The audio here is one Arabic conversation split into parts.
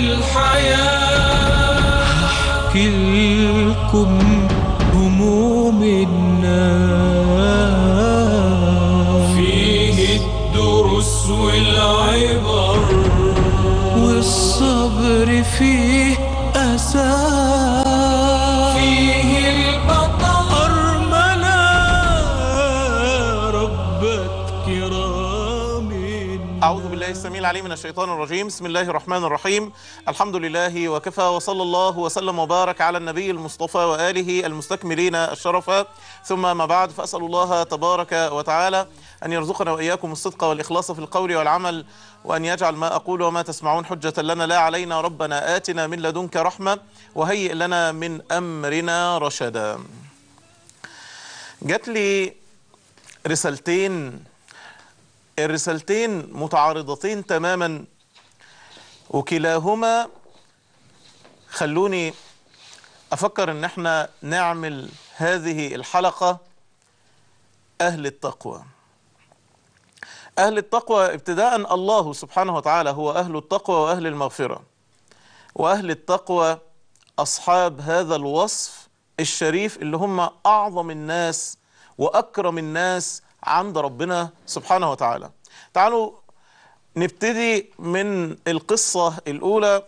الحياة كلكم السميع العليم من الشيطان الرجيم بسم الله الرحمن الرحيم الحمد لله وكفى وصلى الله وسلم وبارك على النبي المصطفى وآله المستكملين الشرف ثم ما بعد فأسأل الله تبارك وتعالى أن يرزقنا وإياكم الصدق والإخلاص في القول والعمل وأن يجعل ما أقول وما تسمعون حجة لنا لا علينا ربنا آتنا من لدنك رحمة وهيئ لنا من أمرنا رشدا جات لي رسالتين الرسالتين متعارضتين تماما وكلاهما خلوني أفكر إن احنا نعمل هذه الحلقة أهل التقوى أهل التقوى ابتداء الله سبحانه وتعالى هو أهل التقوى وأهل المغفرة وأهل التقوى أصحاب هذا الوصف الشريف اللي هم أعظم الناس وأكرم الناس عند ربنا سبحانه وتعالى تعالوا نبتدي من القصة الأولى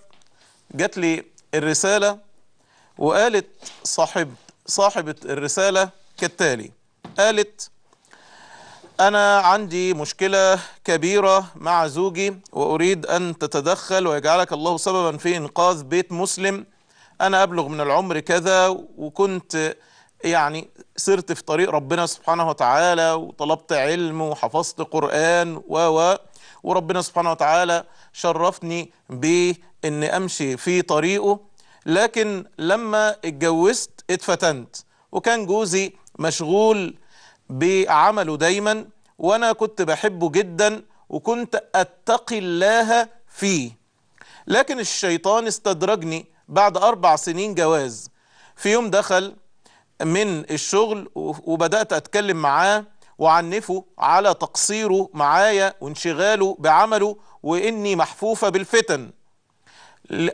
جات لي الرسالة وقالت صاحب صاحبة الرسالة كالتالي قالت أنا عندي مشكلة كبيرة مع زوجي وأريد أن تتدخل ويجعلك الله سببا في إنقاذ بيت مسلم أنا أبلغ من العمر كذا وكنت يعني سرت في طريق ربنا سبحانه وتعالى وطلبت علم وحفظت قرآن و و وربنا سبحانه وتعالى شرفني بإن أمشي في طريقه لكن لما اتجوزت اتفتنت وكان جوزي مشغول بعمله دايما وأنا كنت بحبه جدا وكنت أتقي الله فيه لكن الشيطان استدرجني بعد أربع سنين جواز في يوم دخل من الشغل وبدأت أتكلم معاه وعنفه على تقصيره معايا وانشغاله بعمله وإني محفوفة بالفتن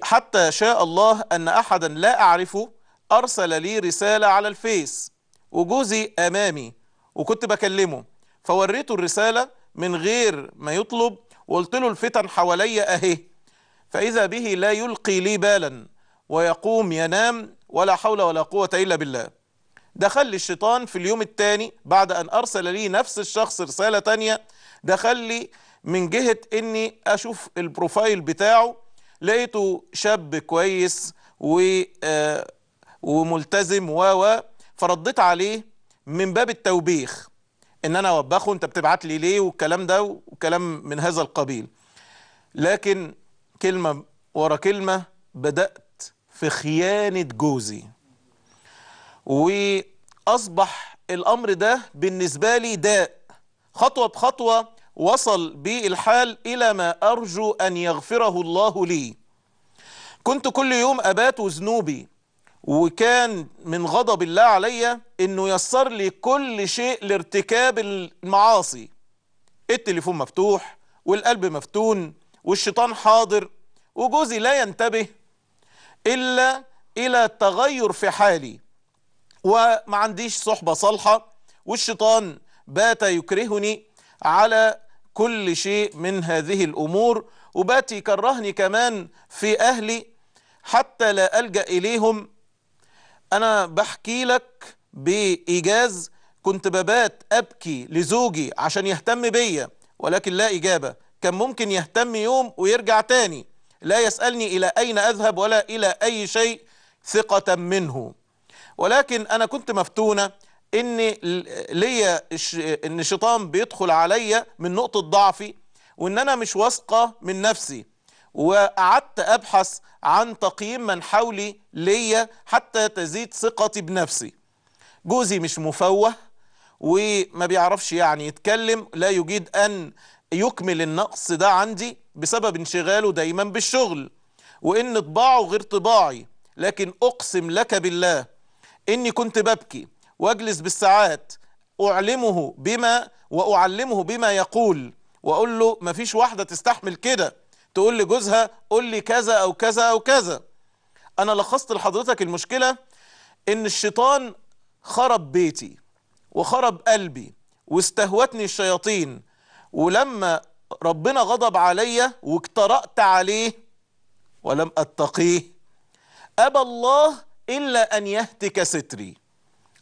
حتى شاء الله أن أحدا لا أعرفه أرسل لي رسالة على الفيس وجوزي أمامي وكنت بكلمه فوريته الرسالة من غير ما يطلب وقلت له الفتن حواليا أهي فإذا به لا يلقي لي بالا ويقوم ينام ولا حول ولا قوة إلا بالله دخل لي الشيطان في اليوم الثاني بعد أن أرسل لي نفس الشخص رسالة تانية دخل لي من جهة إني أشوف البروفايل بتاعه لقيته شاب كويس و آه، وملتزم و فرديت عليه من باب التوبيخ ان انا اوبخه انت بتبعت لي ليه والكلام ده وكلام من هذا القبيل لكن كلمه ورا كلمه بدات في خيانه جوزي وأصبح الأمر ده بالنسبة لي داء خطوة بخطوة وصل بي الحال إلى ما أرجو أن يغفره الله لي كنت كل يوم أبات وذنوبي وكان من غضب الله علي انه يسر لي كل شيء لارتكاب المعاصي التليفون مفتوح والقلب مفتون والشيطان حاضر وجوزي لا ينتبه الا الى تغير في حالي وما عنديش صحبة صالحة والشيطان بات يكرهني على كل شيء من هذه الأمور وبات يكرهني كمان في أهلي حتى لا ألجأ إليهم أنا بحكي لك بإيجاز كنت ببات أبكي لزوجي عشان يهتم بيا ولكن لا إجابة كان ممكن يهتم يوم ويرجع تاني لا يسألني إلى أين أذهب ولا إلى أي شيء ثقة منه ولكن أنا كنت مفتونة إن ليا إن الشيطان بيدخل عليا من نقطة ضعفي وإن أنا مش واثقة من نفسي وقعدت أبحث عن تقييم من حولي ليا حتى تزيد ثقتي بنفسي جوزي مش مفوه وما بيعرفش يعني يتكلم لا يجيد أن يكمل النقص ده عندي بسبب انشغاله دايما بالشغل وإن طباعه غير طباعي لكن أقسم لك بالله إني كنت ببكي وأجلس بالساعات أعلمه بما وأعلمه بما يقول وأقول له ما فيش واحدة تستحمل كده تقول لجوزها قول لي كذا أو كذا أو كذا أنا لخصت لحضرتك المشكلة إن الشيطان خرب بيتي وخرب قلبي واستهوتني الشياطين ولما ربنا غضب عليا واجترأت عليه ولم أتقيه أبى الله إلا أن يهتك ستري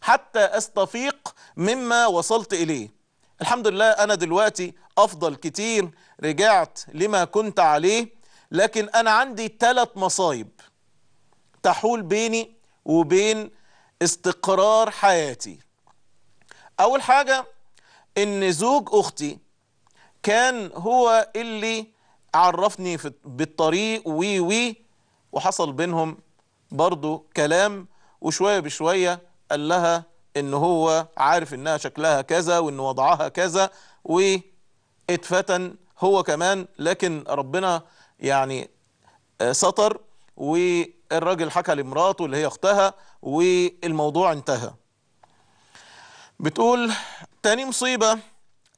حتى أستفيق مما وصلت إليه الحمد لله أنا دلوقتي أفضل كتير رجعت لما كنت عليه لكن أنا عندي ثلاث مصايب تحول بيني وبين استقرار حياتي أول حاجة إن زوج أختي كان هو اللي عرفني بالطريق وي وي وحصل بينهم برضو كلام وشوية بشوية قال لها ان هو عارف انها شكلها كذا وان وضعها كذا واتفتن هو كمان لكن ربنا يعني آه، سطر والراجل حكى لمراته اللي هي اختها والموضوع انتهى بتقول تاني مصيبة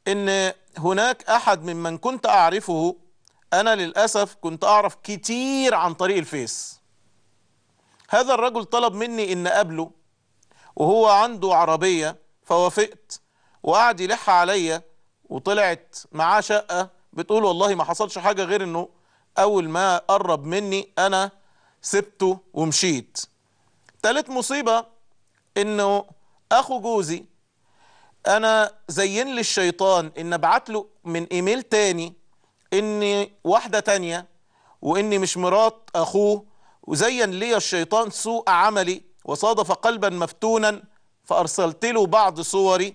ان هناك احد ممن كنت اعرفه انا للأسف كنت اعرف كتير عن طريق الفيس هذا الرجل طلب مني ان اقابله وهو عنده عربية فوافقت وقعد يلح عليا وطلعت معاه شقة بتقول والله ما حصلش حاجة غير انه اول ما قرب مني انا سبته ومشيت تالت مصيبة انه اخو جوزي انا زين لي الشيطان ان ابعت له من ايميل تاني اني واحدة تانية واني مش مرات اخوه وزين لي الشيطان سوء عملي وصادف قلبا مفتونا فأرسلت له بعض صوري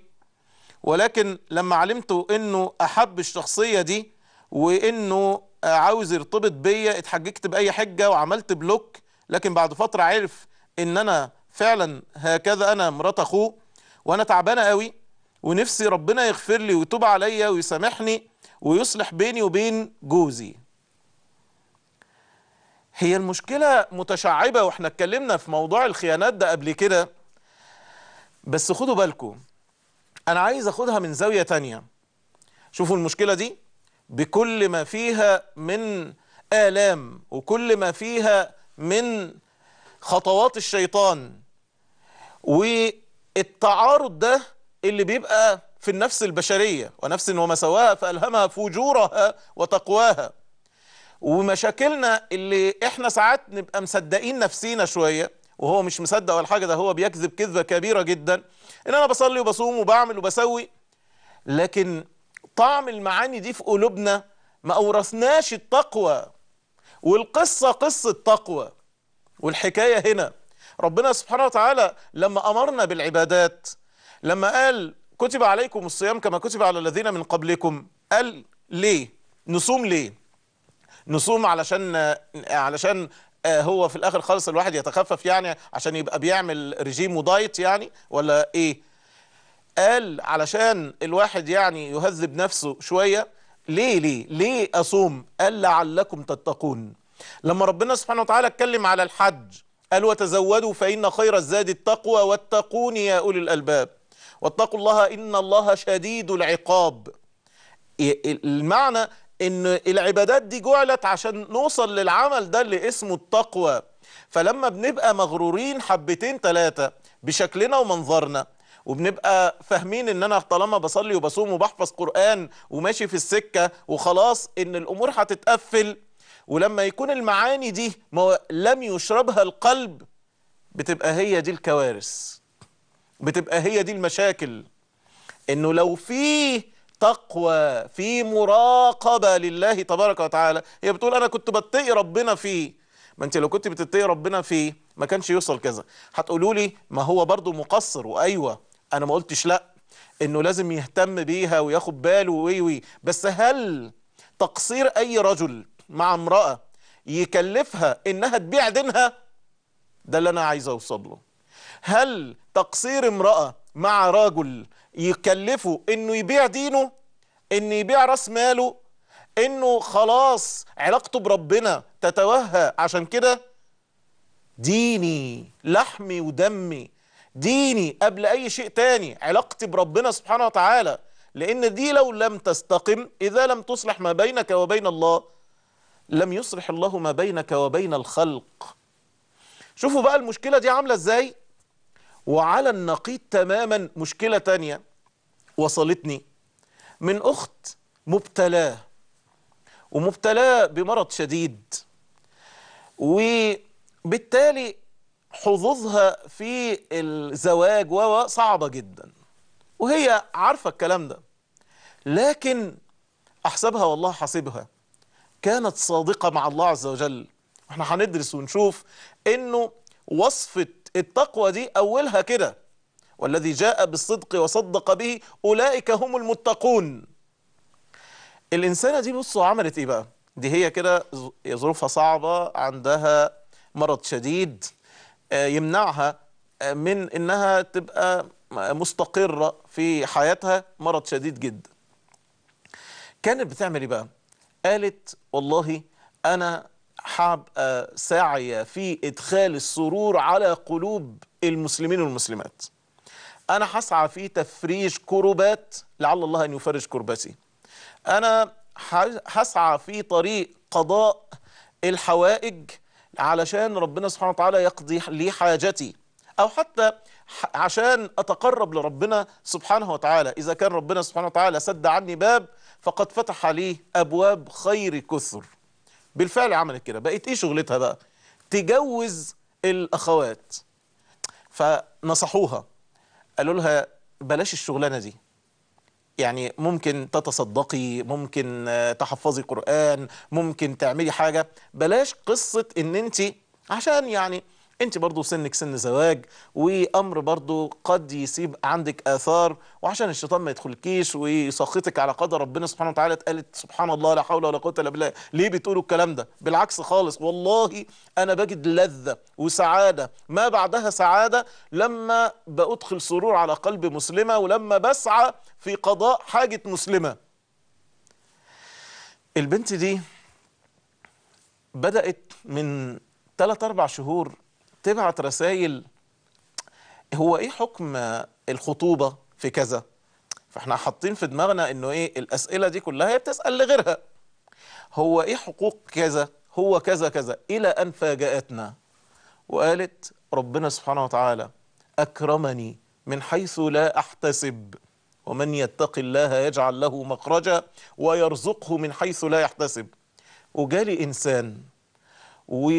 ولكن لما علمت انه احب الشخصية دي وانه عاوز يرتبط بيا اتحججت باي حجة وعملت بلوك لكن بعد فترة عرف ان انا فعلا هكذا انا مرات اخوه وانا تعبانة قوي ونفسي ربنا يغفر لي ويتوب عليا ويسامحني ويصلح بيني وبين جوزي هي المشكلة متشعبة واحنا اتكلمنا في موضوع الخيانات ده قبل كده بس خدوا بالكم انا عايز اخدها من زاوية تانية شوفوا المشكلة دي بكل ما فيها من آلام وكل ما فيها من خطوات الشيطان والتعارض ده اللي بيبقى في النفس البشرية ونفس وما سواها فألهمها فجورها وتقواها ومشاكلنا اللي احنا ساعات نبقى مصدقين نفسينا شويه وهو مش مصدق ولا حاجه ده هو بيكذب كذبه كبيره جدا ان انا بصلي وبصوم وبعمل وبسوي لكن طعم المعاني دي في قلوبنا ما اورثناش التقوى والقصه قصه تقوى والحكايه هنا ربنا سبحانه وتعالى لما امرنا بالعبادات لما قال كتب عليكم الصيام كما كتب على الذين من قبلكم قال ليه نصوم ليه نصوم علشان علشان آه، هو في الاخر خالص الواحد يتخفف يعني عشان يبقى بيعمل ريجيم ودايت يعني ولا ايه قال علشان الواحد يعني يهذب نفسه شوية ليه ليه ليه أصوم قال لعلكم تتقون لما ربنا سبحانه وتعالى اتكلم على الحج قال وتزودوا فإن خير الزاد التقوى واتقون يا أولي الألباب واتقوا الله إن الله شديد العقاب المعنى ان العبادات دي جعلت عشان نوصل للعمل ده اللي اسمه التقوى فلما بنبقى مغرورين حبتين ثلاثة بشكلنا ومنظرنا وبنبقى فاهمين ان انا طالما بصلي وبصوم وبحفظ قرآن وماشي في السكة وخلاص ان الامور هتتقفل ولما يكون المعاني دي ما لم يشربها القلب بتبقى هي دي الكوارث بتبقى هي دي المشاكل انه لو فيه التقوى في مراقبة لله تبارك وتعالى هي بتقول أنا كنت بتقي ربنا فيه ما أنت لو كنت بتتقي ربنا فيه ما كانش يوصل كذا هتقولوا لي ما هو برضو مقصر وأيوة أنا ما قلتش لأ إنه لازم يهتم بيها وياخد باله وي وي بس هل تقصير أي رجل مع امرأة يكلفها إنها تبيع دينها ده اللي أنا عايز أوصل له هل تقصير امرأة مع رجل يكلفه انه يبيع دينه انه يبيع راس ماله انه خلاص علاقته بربنا تتوهى عشان كده ديني لحمي ودمي ديني قبل اي شيء تاني علاقتي بربنا سبحانه وتعالى لان دي لو لم تستقم اذا لم تصلح ما بينك وبين الله لم يصلح الله ما بينك وبين الخلق شوفوا بقى المشكلة دي عاملة ازاي وعلى النقيض تماما مشكلة تانية وصلتني من أخت مبتلاة ومبتلاة بمرض شديد وبالتالي حظوظها في الزواج صعبة جدا وهي عارفة الكلام ده لكن أحسبها والله حاسبها كانت صادقة مع الله عز وجل احنا هندرس ونشوف انه وصفة التقوى دي أولها كده والذي جاء بالصدق وصدق به أولئك هم المتقون الإنسانة دي بصوا عملت إيه بقى دي هي كده ظروفها صعبة عندها مرض شديد آه، يمنعها آه، من إنها تبقى مستقرة في حياتها مرض شديد جدا كانت بتعمل إيه بقى قالت والله أنا حاب آه، سعي في إدخال السرور على قلوب المسلمين والمسلمات أنا حسعى في تفريج كربات لعل الله أن يفرج كربتي أنا حسعى في طريق قضاء الحوائج علشان ربنا سبحانه وتعالى يقضي لي حاجتي أو حتى عشان أتقرب لربنا سبحانه وتعالى إذا كان ربنا سبحانه وتعالى سد عني باب فقد فتح لي أبواب خير كثر بالفعل عملت كده بقت ايه شغلتها بقى تجوز الاخوات فنصحوها قالوا لها بلاش الشغلانه دي يعني ممكن تتصدقي ممكن تحفظي قرآن ممكن تعملي حاجة بلاش قصة ان انت عشان يعني انت برضو سنك سن زواج وامر برضو قد يسيب عندك اثار وعشان الشيطان ما يدخلكيش ويسخطك على قدر ربنا سبحانه وتعالى اتقالت سبحان الله لا حول ولا قوه الا بالله ليه بتقولوا الكلام ده بالعكس خالص والله انا بجد لذه وسعاده ما بعدها سعاده لما بادخل سرور على قلب مسلمه ولما بسعى في قضاء حاجه مسلمه البنت دي بدات من 3 4 شهور تبعت رسائل هو ايه حكم الخطوبه في كذا فاحنا حاطين في دماغنا انه ايه الاسئله دي كلها هي بتسال لغيرها هو ايه حقوق كذا هو كذا كذا الى ان فاجاتنا وقالت ربنا سبحانه وتعالى اكرمني من حيث لا احتسب ومن يتق الله يجعل له مخرجا ويرزقه من حيث لا يحتسب وجالي انسان و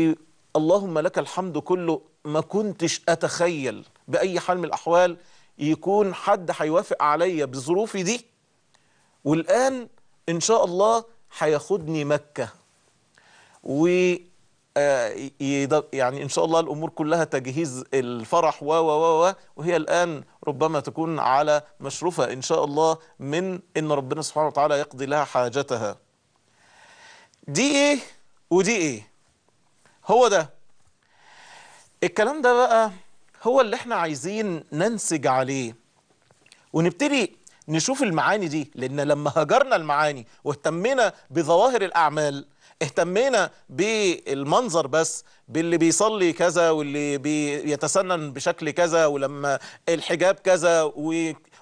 اللهم لك الحمد كله ما كنتش أتخيل بأي حال من الأحوال يكون حد هيوافق عليا بظروفي دي والآن إن شاء الله هياخدني مكة و آه، يعني إن شاء الله الأمور كلها تجهيز الفرح و و و وهي الآن ربما تكون على مشرفة إن شاء الله من إن ربنا سبحانه وتعالى يقضي لها حاجتها دي إيه ودي إيه هو ده الكلام ده بقى هو اللي احنا عايزين ننسج عليه ونبتدي نشوف المعاني دي لأن لما هجرنا المعاني واهتمينا بظواهر الأعمال اهتمينا بالمنظر بس باللي بيصلي كذا واللي بيتسنن بشكل كذا ولما الحجاب كذا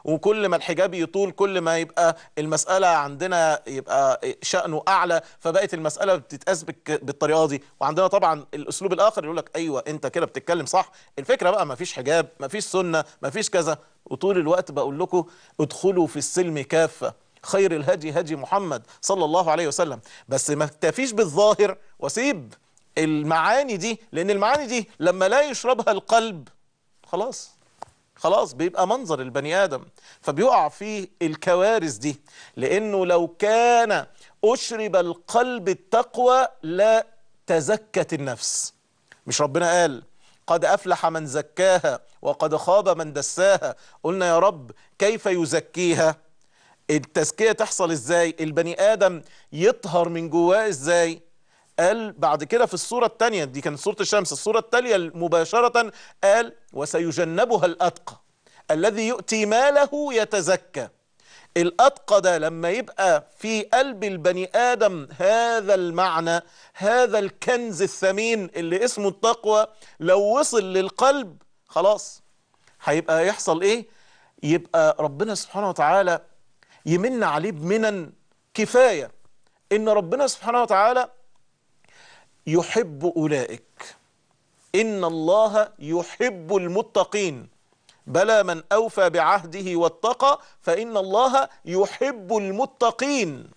وكل ما الحجاب يطول كل ما يبقى المسألة عندنا يبقى شأنه أعلى فبقت المسألة بتتقاس بالطريقة دي وعندنا طبعا الأسلوب الآخر يقول لك أيوه أنت كده بتتكلم صح الفكرة بقى ما فيش حجاب ما فيش سنة ما فيش كذا وطول الوقت بقول لكم ادخلوا في السلم كافة خير الهدي هدي محمد صلى الله عليه وسلم بس ما اكتفيش بالظاهر وسيب المعاني دي لأن المعاني دي لما لا يشربها القلب خلاص خلاص بيبقى منظر البني آدم فبيقع فيه الكوارث دي لأنه لو كان أشرب القلب التقوى لا تزكت النفس مش ربنا قال قد أفلح من زكاها وقد خاب من دساها قلنا يا رب كيف يزكيها التزكية تحصل ازاي البني آدم يطهر من جواه ازاي قال بعد كده في الصورة الثانية دي كانت صورة الشمس الصورة التالية مباشرة قال وسيجنبها الأتقى الذي يؤتي ماله يتزكى الأتقى ده لما يبقى في قلب البني آدم هذا المعنى هذا الكنز الثمين اللي اسمه التقوى لو وصل للقلب خلاص هيبقى يحصل ايه يبقى ربنا سبحانه وتعالى يمن عليه بمنن كفاية ان ربنا سبحانه وتعالى يحب أولئك إن الله يحب المتقين بلى من أوفى بعهده واتقى فإن الله يحب المتقين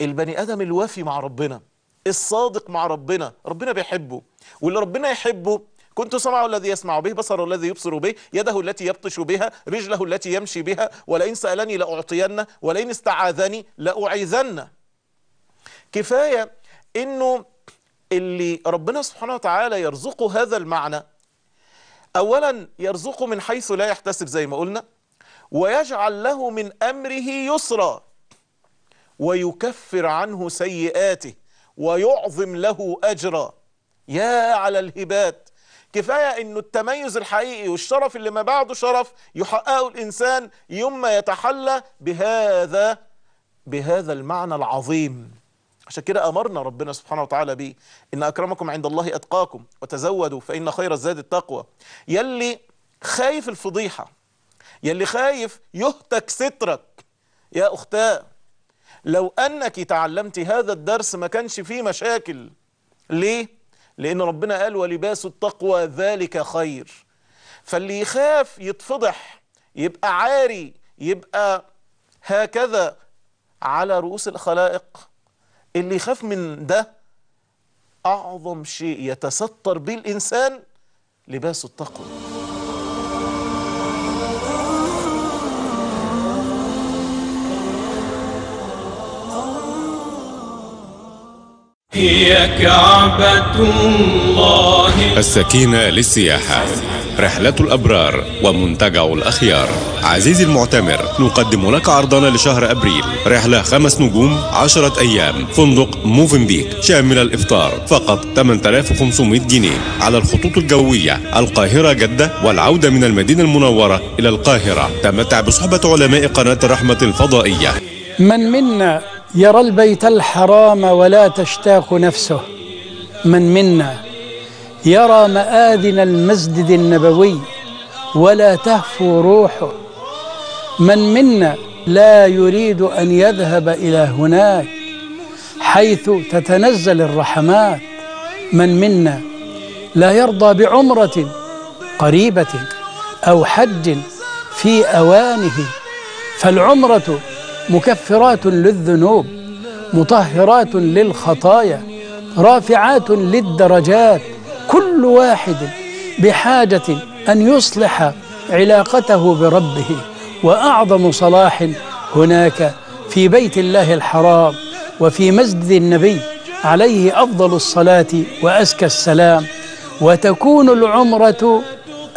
البني آدم الوفي مع ربنا الصادق مع ربنا ربنا بيحبه واللي ربنا يحبه كنت سمعه الذي يسمع به بصره الذي يبصر به يده التي يبطش بها رجله التي يمشي بها ولئن سألني لأعطينه ولئن استعاذني لأعيذنه كفاية انه اللي ربنا سبحانه وتعالى يرزقه هذا المعنى أولا يرزقه من حيث لا يحتسب زي ما قلنا ويجعل له من أمره يسرا ويكفر عنه سيئاته ويعظم له أجرا يا على الهبات كفاية انه التميز الحقيقي والشرف اللي ما بعده شرف يحققه الانسان يوم ما يتحلى بهذا بهذا المعنى العظيم عشان كده أمرنا ربنا سبحانه وتعالى بيه إن أكرمكم عند الله أتقاكم وتزودوا فإن خير الزاد التقوى يلي خايف الفضيحة يلي خايف يهتك سترك يا أختاه لو أنك تعلمت هذا الدرس ما كانش فيه مشاكل ليه؟ لأن ربنا قال ولباس التقوى ذلك خير فاللي يخاف يتفضح يبقى عاري يبقى هكذا على رؤوس الخلائق اللي يخاف من ده أعظم شيء يتستر به الإنسان لباس التقوى هي كعبة الله السكينة للسياحة رحلة الأبرار ومنتجع الأخيار عزيزي المعتمر نقدم لك عرضنا لشهر أبريل رحلة خمس نجوم عشرة أيام فندق موفنبيك شامل الإفطار فقط 8500 جنيه على الخطوط الجوية القاهرة جدة والعودة من المدينة المنورة إلى القاهرة تمتع بصحبة علماء قناة الرحمة الفضائية من منا يرى البيت الحرام ولا تشتاق نفسه من منا يرى مآذن المسجد النبوي ولا تهفو روحه من منا لا يريد أن يذهب إلى هناك حيث تتنزل الرحمات من منا لا يرضى بعمرة قريبة أو حج في أوانه فالعمرة مكفرات للذنوب مطهرات للخطايا رافعات للدرجات كل واحد بحاجة أن يصلح علاقته بربه وأعظم صلاح هناك في بيت الله الحرام وفي مسجد النبي عليه أفضل الصلاة وأزكى السلام وتكون العمرة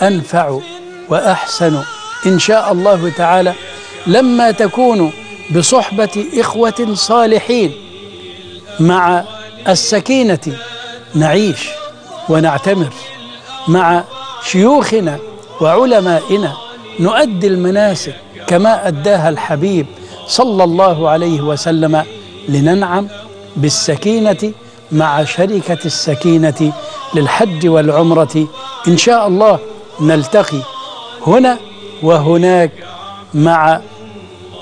أنفع وأحسن إن شاء الله تعالى لما تكون بصحبة إخوة صالحين مع السكينة نعيش ونعتمر مع شيوخنا وعلمائنا نؤدي المناسك كما أداها الحبيب صلى الله عليه وسلم لننعم بالسكينة مع شركة السكينة للحج والعمرة إن شاء الله نلتقي هنا وهناك مع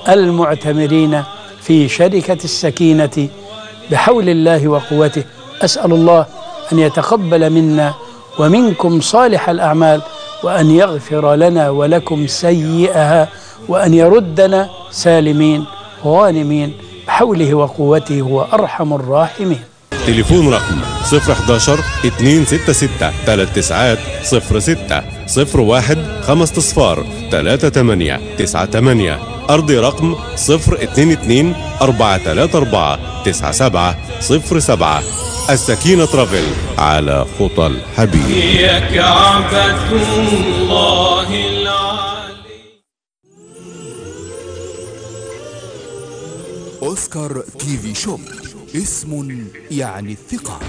المعتمرين في شركة السكينة بحول الله وقوته أسأل الله أن يتقبل منا ومنكم صالح الأعمال وأن يغفر لنا ولكم سيئها وأن يردنا سالمين غانمين بحوله وقوته هو أرحم الراحمين تليفون رقم 011 266 39 06 01 5 اصفار 9 8 أرضي رقم 022 434 9707 السكينة ترافل على خطى الحبيب الله أوسكار تي في شوب اسم يعني الثقة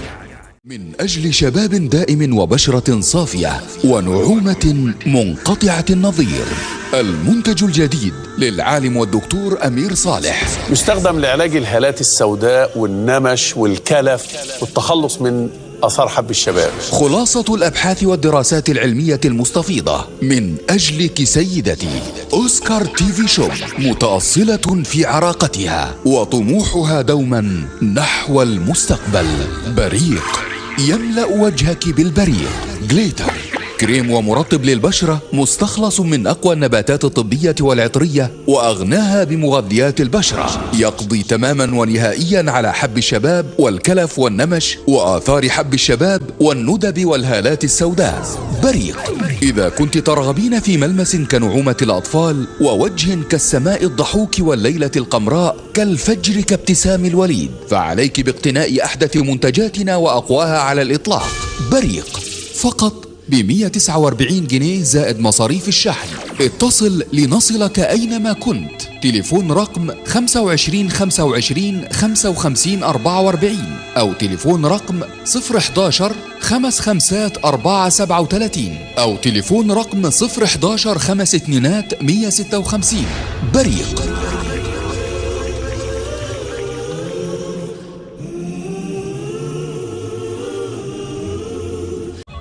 من أجل شباب دائم وبشرة صافية ونعومة منقطعة النظير المنتج الجديد للعالم والدكتور أمير صالح مستخدم لعلاج الهالات السوداء والنمش والكلف والتخلص من أثار حب الشباب خلاصة الأبحاث والدراسات العلمية المستفيضة من أجلك سيدتي أوسكار تي في شوب متأصلة في عراقتها وطموحها دوما نحو المستقبل بريق يملأ وجهك بالبريق جليتر كريم ومرطب للبشرة مستخلص من أقوى النباتات الطبية والعطرية وأغناها بمغذيات البشرة يقضي تماما ونهائيا على حب الشباب والكلف والنمش وآثار حب الشباب والندب والهالات السوداء بريق إذا كنت ترغبين في ملمس كنعومة الأطفال ووجه كالسماء الضحوك والليلة القمراء كالفجر كابتسام الوليد فعليك باقتناء أحدث منتجاتنا وأقواها على الإطلاق بريق فقط ب 149 جنيه زائد مصاريف الشحن اتصل لنصلك أينما كنت تليفون رقم 25 25 55 44 أو تليفون رقم 011 55 437 أو تليفون رقم 011 خمس اتنينات 156 بريق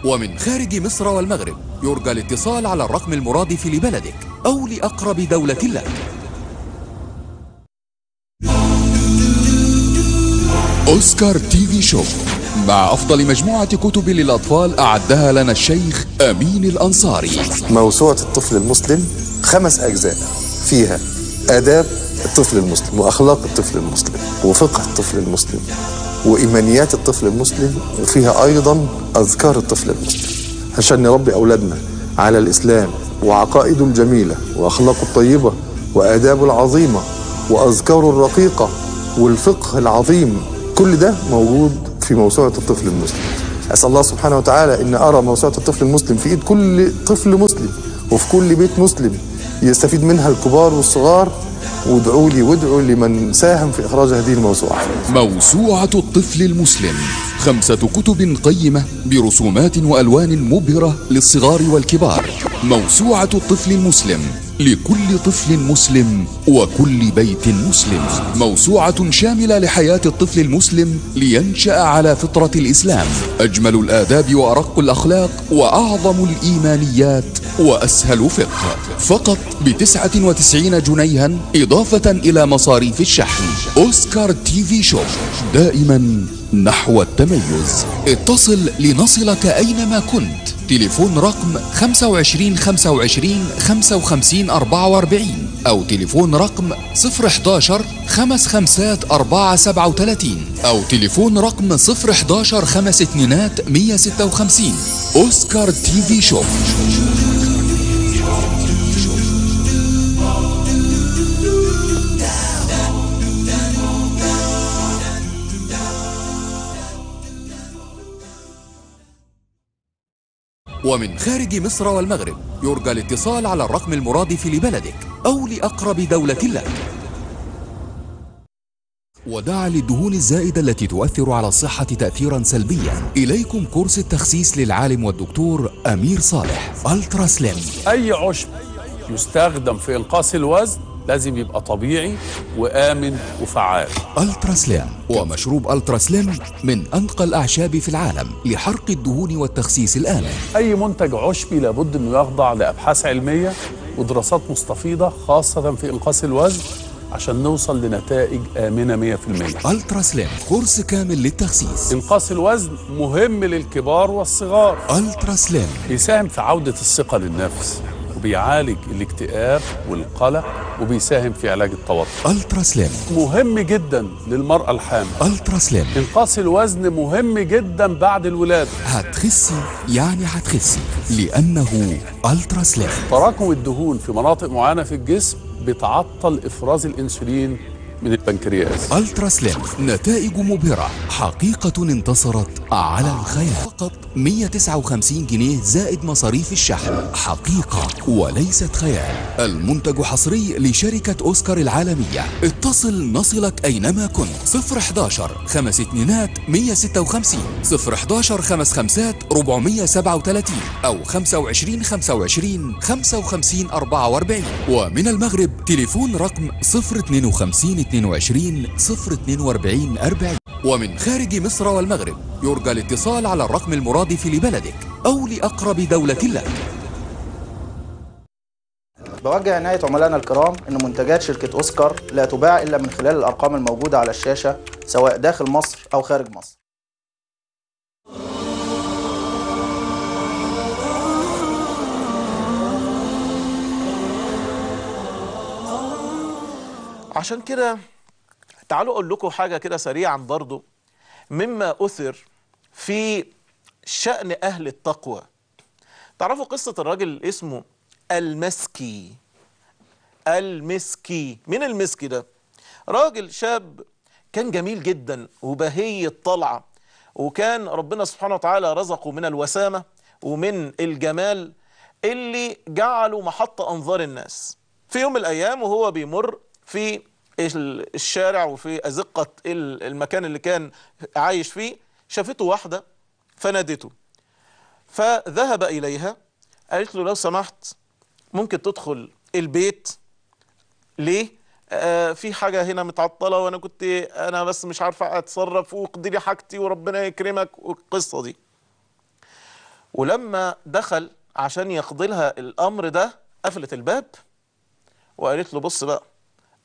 ومن خارج مصر والمغرب يرجى الاتصال على الرقم المرادف لبلدك أو لأقرب دولة لك أوسكار تي في شو مع أفضل مجموعة كتب للأطفال أعدها لنا الشيخ أمين الأنصاري موسوعة الطفل المسلم خمس أجزاء فيها آداب الطفل المسلم وأخلاق الطفل المسلم وفقه الطفل المسلم وإيمانيات الطفل المسلم فيها أيضا أذكار الطفل المسلم عشان نربي أولادنا على الإسلام وعقائده الجميلة وأخلاقه الطيبة وآدابه العظيمة وأذكاره الرقيقة والفقه العظيم كل ده موجود في موسوعة الطفل المسلم أسأل الله سبحانه وتعالى إن أرى موسوعة الطفل المسلم في إيد كل طفل مسلم وفي كل بيت مسلم يستفيد منها الكبار والصغار وادعوا لي وادعوا لمن ساهم في إخراج هذه الموسوعة موسوعة الطفل المسلم خمسة كتب قيمة برسومات وألوان مبهرة للصغار والكبار موسوعة الطفل المسلم لكل طفل مسلم وكل بيت مسلم موسوعة شاملة لحياة الطفل المسلم لينشأ على فطرة الإسلام أجمل الآداب وأرق الأخلاق وأعظم الإيمانيات وأسهل فقه فقط بتسعة وتسعين جنيها إضافة إلى مصاريف الشحن أوسكار تي في شو دائما نحو التميز اتصل لنصلك أينما كنت تليفون رقم 25 25 55 44 أو تليفون رقم 011 55 437 أو تليفون رقم 011 52 156 أوسكار تي في شوب ومن خارج مصر والمغرب يرجى الاتصال على الرقم المرادف لبلدك أو لأقرب دولة لك ودعا للدهون الزائدة التي تؤثر على الصحة تأثيرا سلبيا إليكم كورس التخسيس للعالم والدكتور أمير صالح ألترا سليم أي عشب يستخدم في إنقاص الوزن لازم يبقى طبيعي وآمن وفعال ألترا سلام ومشروب ألترا سلام من أنقى الأعشاب في العالم لحرق الدهون والتخسيس الآمن أي منتج عشبي لابد أنه يخضع لأبحاث علمية ودراسات مستفيضة خاصة في إنقاص الوزن عشان نوصل لنتائج آمنة 100% ألترا سلام كورس كامل للتخسيس إنقاص الوزن مهم للكبار والصغار ألترا سلام يساهم في عودة الثقة للنفس بيعالج الاكتئاب والقلق وبيساهم في علاج التوتر الترا سليم مهم جدا للمرأة الحامل الترا سليم انقاص الوزن مهم جدا بعد الولادة هتخسي يعني هتخسي لأنه الترا سليم تراكم الدهون في مناطق معينة في الجسم بتعطل إفراز الأنسولين من البنكرياس الترا سليم نتائج مبهرة حقيقة انتصرت على الخيال فقط 159 جنيه زائد مصاريف الشحن حقيقة وليست خيال المنتج حصري لشركة أوسكار العالمية اتصل نصلك أينما كنت 011 خمس 156 011 55 437 أو 25 25 55 44 ومن المغرب تليفون رقم 052 22 042 40 ومن خارج مصر والمغرب يرجى الاتصال على الرقم المرادف لبلدك أو لأقرب دولة لك بوجه عناية عملائنا الكرام أن منتجات شركة أوسكار لا تباع إلا من خلال الأرقام الموجودة على الشاشة سواء داخل مصر أو خارج مصر عشان كده تعالوا اقول لكم حاجه كده سريعا برضو مما اثر في شان اهل التقوى تعرفوا قصه الراجل اللي اسمه المسكي المسكي مين المسكي ده راجل شاب كان جميل جدا وبهي الطلعه وكان ربنا سبحانه وتعالى رزقه من الوسامه ومن الجمال اللي جعله محط انظار الناس في يوم من الايام وهو بيمر في الشارع وفي أزقة المكان اللي كان عايش فيه شافته واحدة فنادته فذهب إليها قالت له لو سمحت ممكن تدخل البيت ليه آه في حاجة هنا متعطلة وأنا كنت أنا بس مش عارفة أتصرف واقضي لي حاجتي وربنا يكرمك والقصة دي ولما دخل عشان يقضي لها الأمر ده قفلت الباب وقالت له بص بقى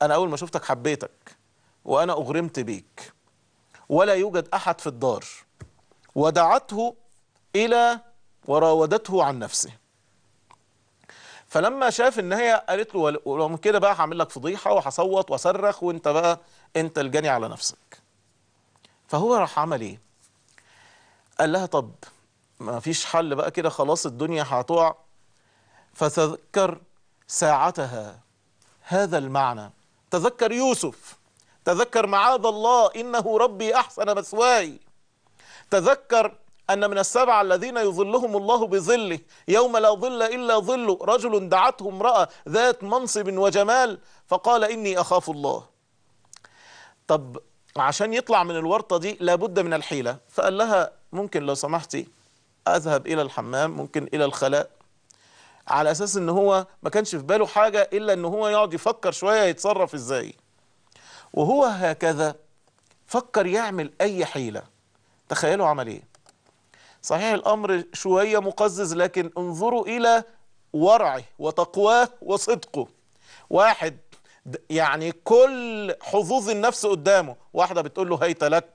أنا أول ما شفتك حبيتك وأنا أغرمت بيك ولا يوجد أحد في الدار ودعته إلى وراودته عن نفسه فلما شاف ان هي قالت له ولو كده بقى هعمل لك فضيحه وهصوت واصرخ وانت بقى انت الجاني على نفسك فهو راح عمل ايه قال لها طب ما فيش حل بقى كده خلاص الدنيا هتقع فتذكر ساعتها هذا المعنى تذكر يوسف تذكر معاذ الله إنه ربي أحسن مثواي تذكر أن من السبع الذين يظلهم الله بظله يوم لا ظل إلا ظله رجل دعته امرأة ذات منصب وجمال فقال إني أخاف الله طب عشان يطلع من الورطة دي لابد من الحيلة فقال لها ممكن لو سمحتي أذهب إلى الحمام ممكن إلى الخلاء على اساس ان هو ما كانش في باله حاجه الا ان هو يقعد يفكر شويه يتصرف ازاي وهو هكذا فكر يعمل اي حيله تخيلوا عمل ايه صحيح الامر شويه مقزز لكن انظروا الى ورعه وتقواه وصدقه واحد يعني كل حظوظ النفس قدامه واحده بتقول له هيت لك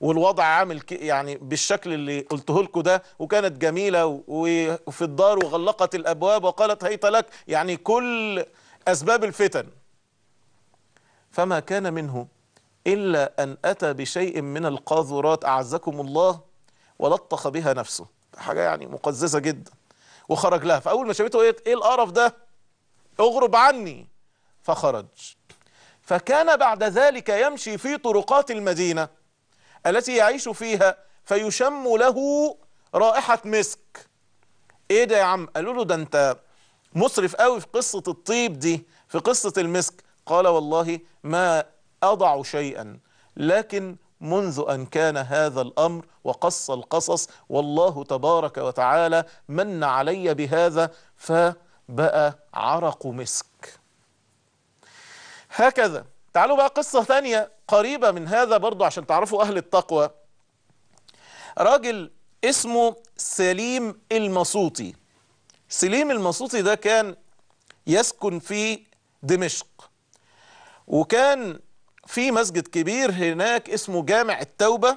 والوضع عامل يعني بالشكل اللي قلته لكم ده وكانت جميلة وفي الدار وغلقت الأبواب وقالت هيت لك يعني كل أسباب الفتن فما كان منه إلا أن أتى بشيء من القاذورات أعزكم الله ولطخ بها نفسه حاجة يعني مقززة جدا وخرج لها فأول ما شافته إيه القرف ده اغرب عني فخرج فكان بعد ذلك يمشي في طرقات المدينة التي يعيش فيها فيشم له رائحة مسك ايه ده يا عم قالوا له ده انت مسرف قوي في قصة الطيب دي في قصة المسك قال والله ما أضع شيئا لكن منذ أن كان هذا الأمر وقص القصص والله تبارك وتعالى من علي بهذا فبقى عرق مسك هكذا تعالوا بقى قصة ثانية قريبة من هذا برضو عشان تعرفوا أهل التقوى راجل اسمه سليم المصوطي سليم المصوطي ده كان يسكن في دمشق وكان في مسجد كبير هناك اسمه جامع التوبة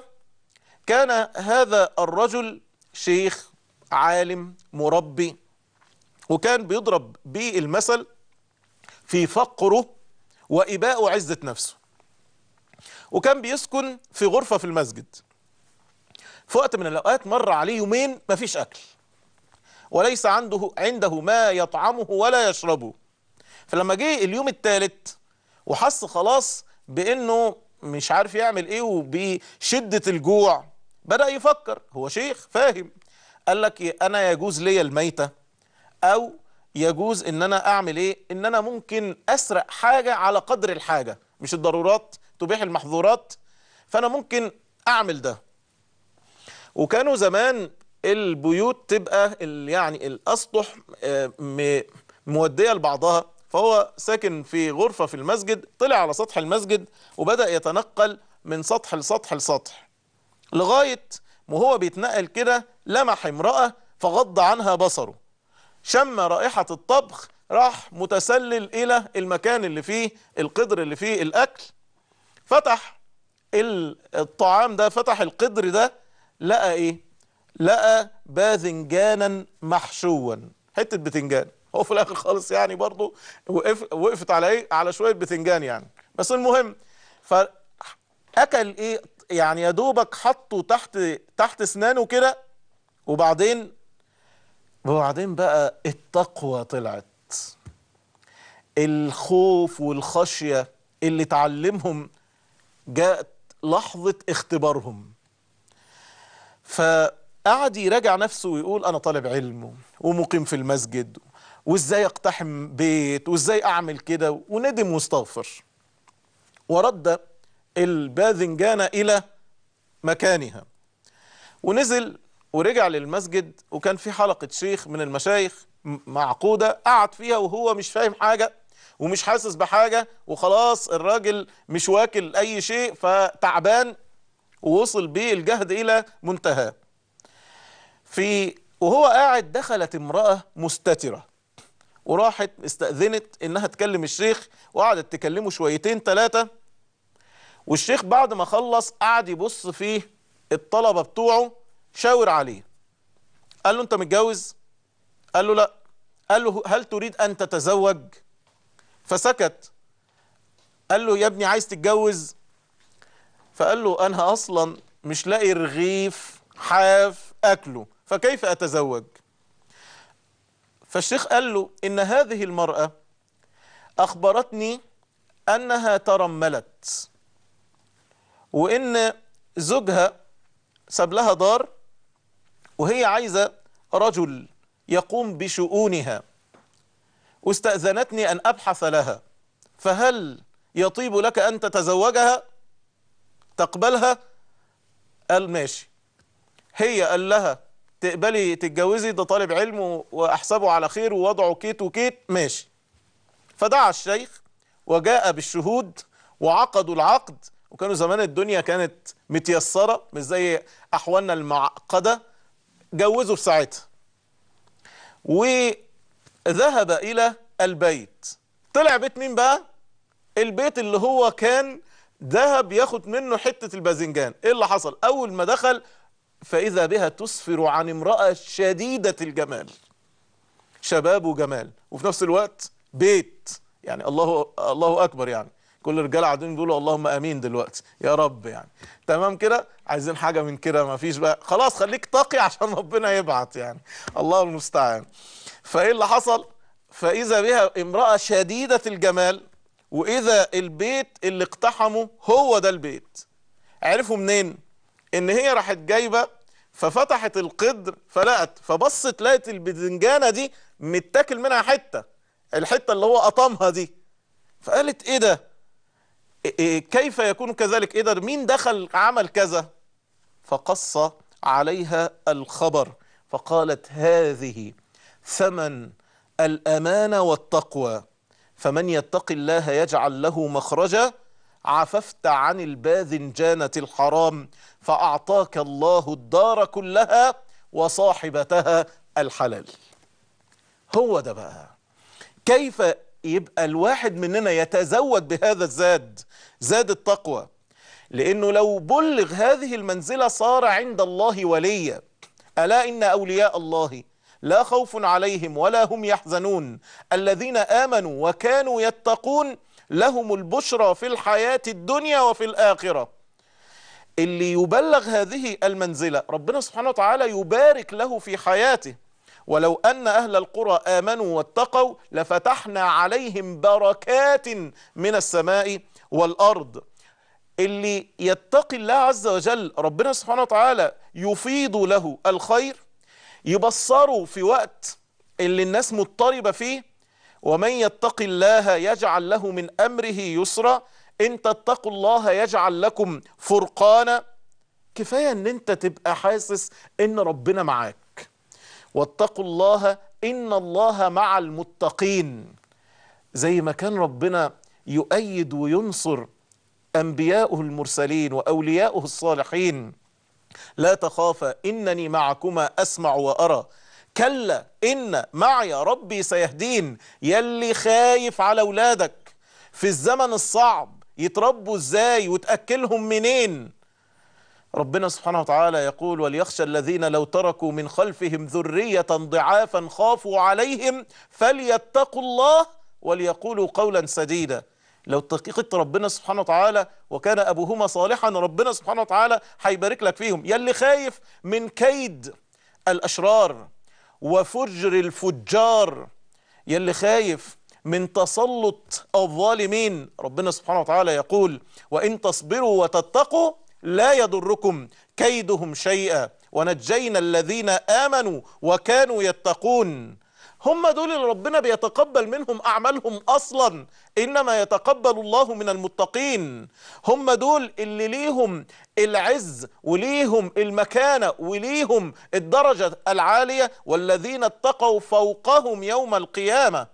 كان هذا الرجل شيخ عالم مربي وكان بيضرب بالمثل في فقره وإباء عزة نفسه وكان بيسكن في غرفة في المسجد في وقت من الأوقات مر عليه يومين مفيش أكل وليس عنده عنده ما يطعمه ولا يشربه فلما جه اليوم الثالث وحس خلاص بأنه مش عارف يعمل إيه وبشدة الجوع بدأ يفكر هو شيخ فاهم قال لك إيه، أنا يجوز لي الميتة أو يجوز ان انا اعمل ايه ان انا ممكن اسرق حاجة على قدر الحاجة مش الضرورات تبيح المحظورات فانا ممكن اعمل ده وكانوا زمان البيوت تبقى يعني الاسطح آه، مودية لبعضها فهو ساكن في غرفة في المسجد طلع على سطح المسجد وبدأ يتنقل من سطح لسطح لسطح لغاية وهو بيتنقل كده لمح امرأة فغض عنها بصره شم رائحة الطبخ راح متسلل إلى المكان اللي فيه القدر اللي فيه الأكل فتح الطعام ده فتح القدر ده لقى إيه؟ لقى باذنجانا محشوا حتة بتنجان هو في الآخر خالص يعني برضه وقف وقفت على إيه؟ على شوية بتنجان يعني بس المهم فأكل إيه؟ يعني يا دوبك حطه تحت تحت اسنانه كده وبعدين وبعدين بقى التقوى طلعت الخوف والخشية اللي تعلمهم جاءت لحظة اختبارهم فقعد يراجع نفسه ويقول أنا طالب علم ومقيم في المسجد وإزاي أقتحم بيت وإزاي أعمل كده وندم واستغفر ورد الباذنجانة إلى مكانها ونزل ورجع للمسجد وكان في حلقة شيخ من المشايخ معقودة قعد فيها وهو مش فاهم حاجة ومش حاسس بحاجة وخلاص الراجل مش واكل أي شيء فتعبان ووصل به الجهد إلى منتهاه في وهو قاعد دخلت امرأة مستترة وراحت استأذنت إنها تكلم الشيخ وقعدت تكلمه شويتين ثلاثة والشيخ بعد ما خلص قعد يبص في الطلبة بتوعه شاور عليه قال له انت متجوز قال له لا قال له هل تريد ان تتزوج فسكت قال له يا ابني عايز تتجوز فقال له انا اصلا مش لاقي رغيف حاف اكله فكيف اتزوج فالشيخ قال له ان هذه المرأة اخبرتني انها ترملت وان زوجها ساب لها دار وهي عايزة رجل يقوم بشؤونها واستأذنتني أن أبحث لها فهل يطيب لك أن تتزوجها تقبلها قال ماشي هي قال لها تقبلي تتجوزي ده طالب علم وأحسبه على خير ووضعه كيت وكيت ماشي فدعا الشيخ وجاء بالشهود وعقدوا العقد وكانوا زمان الدنيا كانت متيسرة مش زي أحوالنا المعقدة جوزه في ساعتها وذهب إلى البيت طلع بيت مين بقى البيت اللي هو كان ذهب ياخد منه حتة الباذنجان ايه اللي حصل اول ما دخل فاذا بها تسفر عن امرأة شديدة الجمال شباب وجمال وفي نفس الوقت بيت يعني الله الله اكبر يعني كل الرجال قاعدين بيقولوا اللهم امين دلوقتي يا رب يعني تمام كده عايزين حاجه من كده ما فيش بقى خلاص خليك تقي عشان ربنا يبعت يعني الله المستعان فايه اللي حصل فاذا بها امراه شديده الجمال واذا البيت اللي اقتحمه هو ده البيت عرفوا منين ان هي راحت جايبه ففتحت القدر فلقت فبصت لقت البذنجانه دي متاكل منها حته الحته اللي هو قطمها دي فقالت ايه ده إيه، إيه، كيف يكون كذلك إذا مين دخل عمل كذا فقص عليها الخبر فقالت هذه ثمن الأمانة والتقوى فمن يتق الله يجعل له مخرجا عففت عن الباذنجانة الحرام فأعطاك الله الدار كلها وصاحبتها الحلال هو ده بقى كيف يبقى الواحد مننا يتزود بهذا الزاد زاد التقوى لأنه لو بلغ هذه المنزلة صار عند الله وليا ألا إن أولياء الله لا خوف عليهم ولا هم يحزنون الذين آمنوا وكانوا يتقون لهم البشرى في الحياة الدنيا وفي الآخرة اللي يبلغ هذه المنزلة ربنا سبحانه وتعالى يبارك له في حياته ولو أن أهل القرى آمنوا واتقوا لفتحنا عليهم بركات من السماء والأرض اللي يتقي الله عز وجل ربنا سبحانه وتعالى يفيض له الخير يبصره في وقت اللي الناس مضطربة فيه ومن يتق الله يجعل له من أمره يسرا إن تتقوا الله يجعل لكم فرقانا كفاية أن أنت تبقى حاسس أن ربنا معاك واتقوا الله إن الله مع المتقين زي ما كان ربنا يؤيد وينصر أنبياؤه المرسلين واولياءه الصالحين لا تخافا إنني معكما أسمع وأرى كلا إن معي ربي سيهدين يلي خايف على اولادك في الزمن الصعب يتربوا ازاي وتأكلهم منين ربنا سبحانه وتعالى يقول وليخشى الذين لو تركوا من خلفهم ذرية ضعافا خافوا عليهم فليتقوا الله وليقولوا قولا سديدا لو تقيقت ربنا سبحانه وتعالى وكان أبوهما صالحا ربنا سبحانه وتعالى هيبارك لك فيهم يلي خايف من كيد الأشرار وفجر الفجار يلي خايف من تسلط الظالمين ربنا سبحانه وتعالى يقول وإن تصبروا وتتقوا لا يضركم كيدهم شيئا ونجينا الذين آمنوا وكانوا يتقون هم دول اللي ربنا بيتقبل منهم أعمالهم أصلا إنما يتقبل الله من المتقين هم دول اللي ليهم العز وليهم المكانة وليهم الدرجة العالية والذين اتقوا فوقهم يوم القيامة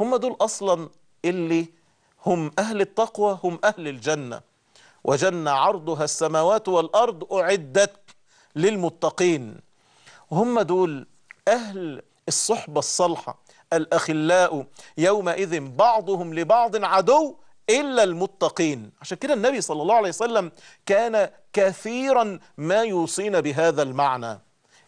هم دول أصلا اللي هم أهل التقوى هم أهل الجنة وجن عرضها السماوات والأرض أعدت للمتقين هم دول أهل الصحبة الصالحة الأخلاء يومئذ بعضهم لبعض عدو إلا المتقين عشان كده النبي صلى الله عليه وسلم كان كثيرا ما يوصينا بهذا المعنى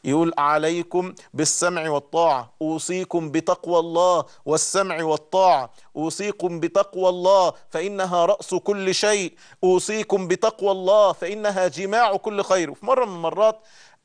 يقول عليكم بالسمع والطاعة أوصيكم بتقوى الله والسمع والطاعة أوصيكم بتقوى الله فإنها رأس كل شيء أوصيكم بتقوى الله فإنها جماع كل خير وفي مرة من المرات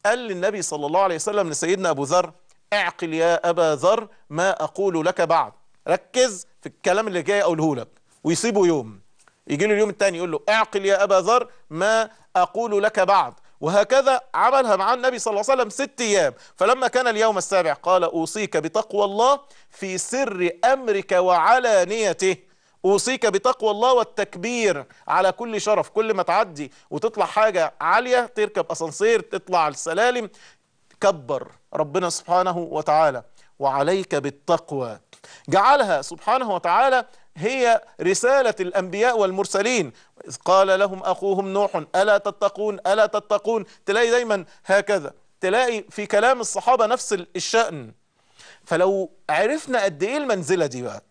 قال للنبي صلى الله عليه وسلم لسيدنا أبو ذر اعقل يا أبا ذر ما أقول لك بعد ركز في الكلام اللي جاي أقوله لك ويسيبه يوم يجي له اليوم الثاني يقول له اعقل يا أبا ذر ما أقول لك بعد وهكذا عملها مع النبي صلى الله عليه وسلم ست أيام فلما كان اليوم السابع قال أوصيك بتقوى الله في سر أمرك وعلانيته أوصيك بتقوى الله والتكبير على كل شرف كل ما تعدي وتطلع حاجة عالية تركب أسانسير تطلع السلالم كبر ربنا سبحانه وتعالى وعليك بالتقوى جعلها سبحانه وتعالى هي رسالة الأنبياء والمرسلين قال لهم أخوهم نوح ألا تتقون ألا تتقون تلاقي دايما هكذا تلاقي في كلام الصحابة نفس الشأن فلو عرفنا قد إيه المنزلة دي بقى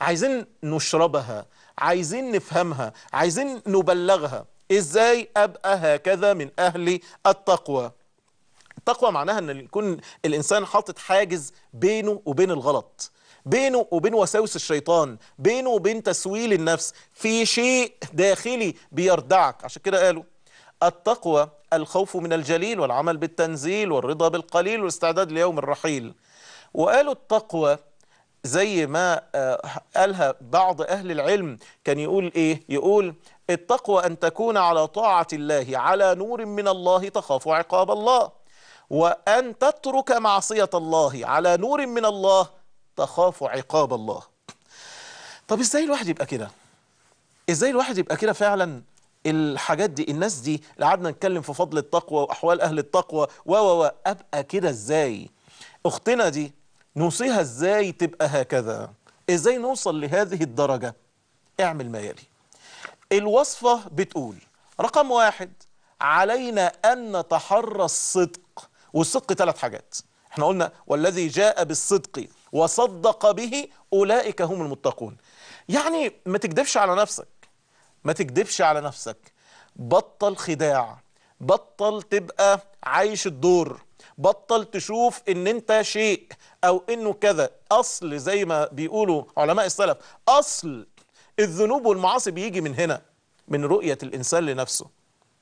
عايزين نشربها عايزين نفهمها عايزين نبلغها إزاي أبقى هكذا من أهل التقوى التقوى معناها أن يكون الإنسان حاطط حاجز بينه وبين الغلط بينه وبين وساوس الشيطان بينه وبين تسويل النفس في شيء داخلي بيردعك عشان كده قالوا التقوى الخوف من الجليل والعمل بالتنزيل والرضا بالقليل والاستعداد ليوم الرحيل وقالوا التقوى زي ما آه، قالها بعض أهل العلم كان يقول إيه؟ يقول التقوى أن تكون على طاعة الله على نور من الله تخاف عقاب الله وأن تترك معصية الله على نور من الله تخاف عقاب الله طب ازاي الواحد يبقى كده ازاي الواحد يبقى كده فعلا الحاجات دي الناس دي اللي قعدنا نتكلم في فضل التقوى واحوال اهل التقوى و و ابقى كده ازاي اختنا دي نوصيها ازاي تبقى هكذا ازاي نوصل لهذه الدرجه اعمل ما يلي الوصفه بتقول رقم واحد علينا ان نتحرى الصدق والصدق ثلاث حاجات احنا قلنا والذي جاء بالصدق وصدق به أولئك هم المتقون يعني ما تكدبش على نفسك ما تكدبش على نفسك بطل خداع بطل تبقى عايش الدور بطل تشوف ان انت شيء او انه كذا اصل زي ما بيقولوا علماء السلف اصل الذنوب والمعاصي بيجي من هنا من رؤية الانسان لنفسه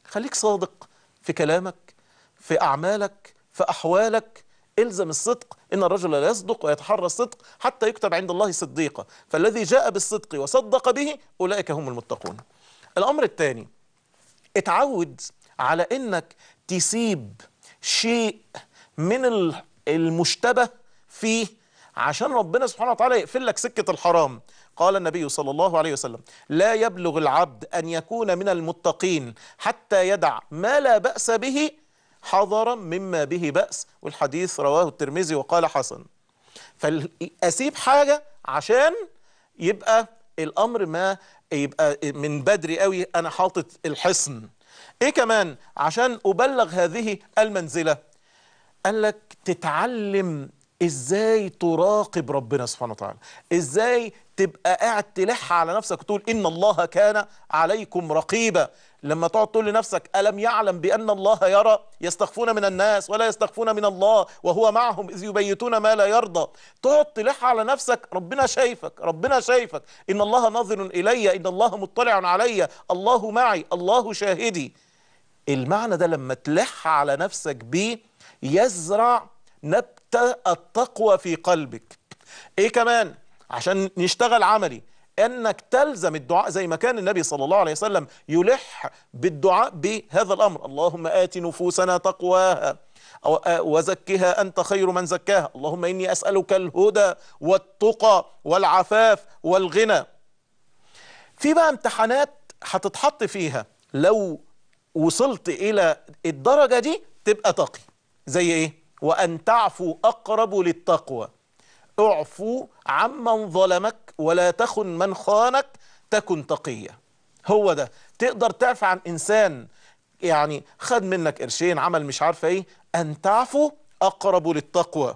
خليك صادق في كلامك في اعمالك في احوالك الزم الصدق إن الرجل لا يصدق ويتحرى الصدق حتى يكتب عند الله صديقا فالذي جاء بالصدق وصدق به أولئك هم المتقون الأمر الثاني اتعود على إنك تسيب شيء من المشتبه فيه عشان ربنا سبحانه وتعالى يقفل لك سكة الحرام قال النبي صلى الله عليه وسلم لا يبلغ العبد أن يكون من المتقين حتى يدع ما لا بأس به حذرا مما به بأس والحديث رواه الترمذي وقال حسن فأسيب حاجة عشان يبقى الأمر ما يبقى من بدري قوي أنا حاطط الحصن إيه كمان عشان أبلغ هذه المنزلة قال لك تتعلم ازاي تراقب ربنا سبحانه وتعالى ازاي تبقى قاعد تلح على نفسك وتقول ان الله كان عليكم رقيبا لما تقعد تقول لنفسك ألم يعلم بأن الله يرى يستخفون من الناس ولا يستخفون من الله وهو معهم إذ يبيتون ما لا يرضى تقعد تلح على نفسك ربنا شايفك ربنا شايفك إن الله ناظر إلي إن الله مطلع علي الله معي الله شاهدي المعنى ده لما تلح على نفسك بيه يزرع نبتة التقوى في قلبك ايه كمان عشان نشتغل عملي أنك تلزم الدعاء زي ما كان النبي صلى الله عليه وسلم يلح بالدعاء بهذا الأمر اللهم آت نفوسنا تقواها وزكها أنت خير من زكاها اللهم إني أسألك الهدى والتقى والعفاف والغنى في بقى امتحانات هتتحط فيها لو وصلت إلى الدرجة دي تبقى تقي زي إيه وأن تعفو أقرب للتقوى اعفو عمن ظلمك ولا تخن من خانك تكن تقية هو ده تقدر تعفى عن إنسان يعني خد منك قرشين عمل مش عارفة إيه أن تعفو أقرب للتقوى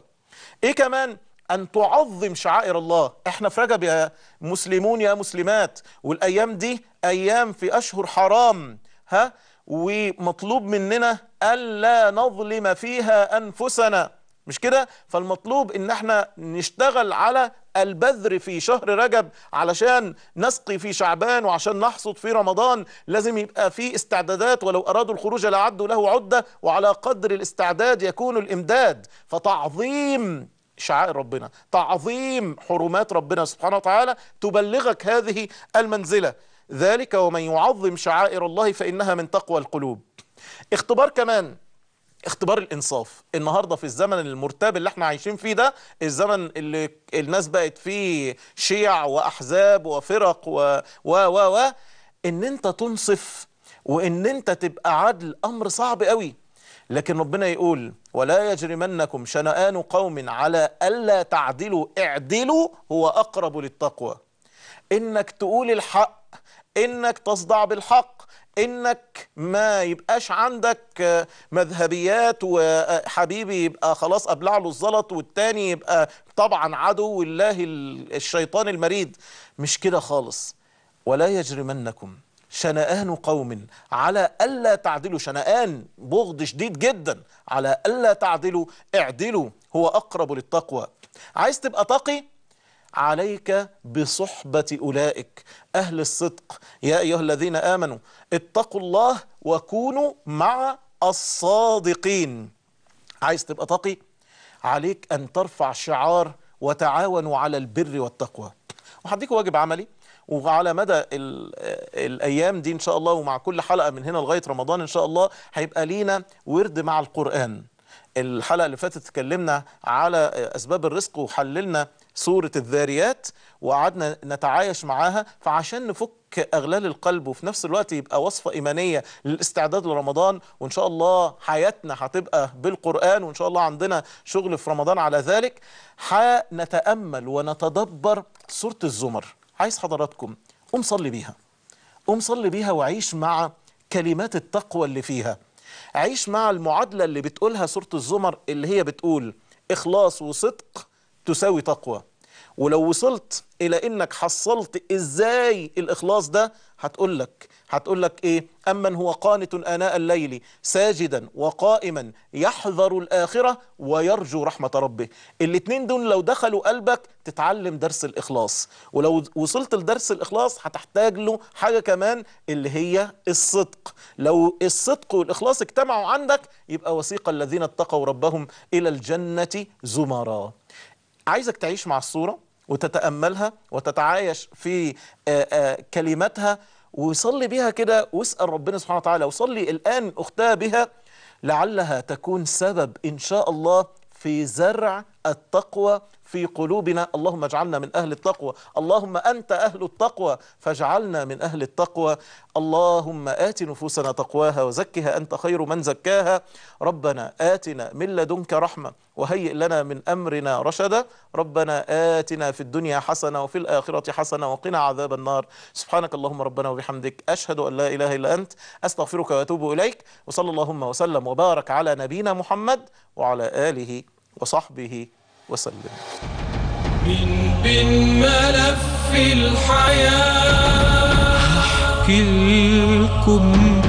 إيه كمان أن تعظم شعائر الله إحنا في رجب يا مسلمون يا مسلمات والأيام دي أيام في أشهر حرام ها ومطلوب مننا ألا نظلم فيها أنفسنا مش كده فالمطلوب ان احنا نشتغل على البذر في شهر رجب علشان نسقي في شعبان وعشان نحصد في رمضان لازم يبقى في استعدادات ولو أرادوا الخروج لعدوا له عدة وعلى قدر الاستعداد يكون الإمداد فتعظيم شعائر ربنا تعظيم حرمات ربنا سبحانه وتعالى تبلغك هذه المنزلة ذلك ومن يعظم شعائر الله فإنها من تقوى القلوب اختبار كمان اختبار الانصاف النهارده في الزمن المرتاب اللي احنا عايشين فيه ده الزمن اللي الناس بقت فيه شيع واحزاب وفرق و و و, و ان انت تنصف وان انت تبقى عدل امر صعب قوي لكن ربنا يقول ولا يجرمنكم شنآن قوم على ألا تعدلوا اعدلوا هو أقرب للتقوى إنك تقول الحق انك تصدع بالحق انك ما يبقاش عندك آه، مذهبيات وحبيبي يبقى خلاص ابلع له الزلط والتاني يبقى طبعا عدو الله الشيطان المريد مش كده خالص ولا يجرمنكم شنآن قوم على ألا تعدلوا شنآن بغض شديد جدا على ألا تعدلوا اعدلوا هو أقرب للتقوى عايز تبقى تقي عليك بصحبة أولئك أهل الصدق يا أيها الذين آمنوا اتقوا الله وكونوا مع الصادقين عايز تبقى تقي عليك أن ترفع شعار وتعاونوا على البر والتقوى وهديك واجب عملي وعلى مدى الأيام دي إن شاء الله ومع كل حلقة من هنا لغاية رمضان إن شاء الله هيبقى لينا ورد مع القرآن الحلقة اللي فاتت اتكلمنا على أسباب الرزق وحللنا صورة الذاريات وقعدنا نتعايش معاها فعشان نفك أغلال القلب وفي نفس الوقت يبقى وصفة إيمانية للاستعداد لرمضان وإن شاء الله حياتنا هتبقى بالقرآن وإن شاء الله عندنا شغل في رمضان على ذلك حنتأمل ونتدبر سورة الزمر عايز حضراتكم قوم صلي بيها قوم صلي بيها وعيش مع كلمات التقوى اللي فيها عيش مع المعادلة اللي بتقولها سورة الزمر اللي هي بتقول إخلاص وصدق تساوي تقوى ولو وصلت إلى إنك حصلت إزاي الإخلاص ده هتقول لك هتقول لك إيه أمن هو قانت آناء الليل ساجدا وقائما يحذر الآخرة ويرجو رحمة ربه الاتنين دول لو دخلوا قلبك تتعلم درس الإخلاص ولو وصلت لدرس الإخلاص هتحتاج له حاجة كمان اللي هي الصدق لو الصدق والإخلاص اجتمعوا عندك يبقى وثيقه الذين اتقوا ربهم إلى الجنة زمرا عايزك تعيش مع الصورة وتتأملها وتتعايش في آه، آه، كلماتها وصلي بها كده واسأل ربنا سبحانه وتعالى وصلي الآن أختها بها لعلها تكون سبب إن شاء الله في زرع التقوى في قلوبنا اللهم اجعلنا من أهل التقوى اللهم أنت أهل التقوى فاجعلنا من أهل التقوى اللهم آت نفوسنا تقواها وزكها أنت خير من زكاها ربنا آتنا من لدنك رحمة وهيئ لنا من أمرنا رشدا ربنا آتنا في الدنيا حسنة وفي الآخرة حسنة وقنا عذاب النار سبحانك اللهم ربنا وبحمدك أشهد أن لا إله إلا أنت أستغفرك وأتوب إليك وصلى اللهم وسلم وبارك على نبينا محمد وعلى آله وصحبه وسلم من بين ملف الحياة أحكي لكم